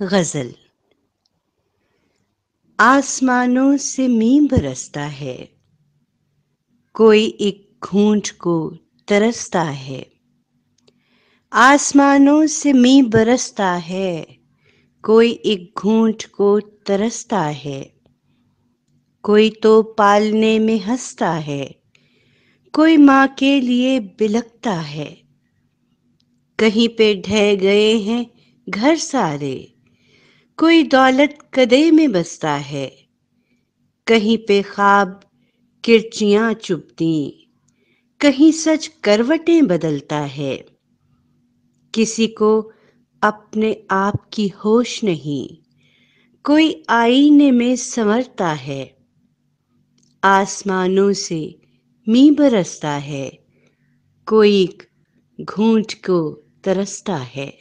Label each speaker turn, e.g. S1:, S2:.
S1: गजल आसमानों से मीम बरसता है कोई एक घूंट को तरसता है आसमानों से मीम बरसता है कोई एक घूंट को तरसता है कोई तो पालने में हंसता है कोई माँ के लिए बिलकता है कहीं पे ढह गए हैं घर सारे कोई दौलत कदे में बसता है कहीं पे ख्वाब किरचियां चुपती कहीं सच करवटें बदलता है किसी को अपने आप की होश नहीं कोई आईने में संवरता है आसमानों से मी बरसता है कोई घूंट को तरसता है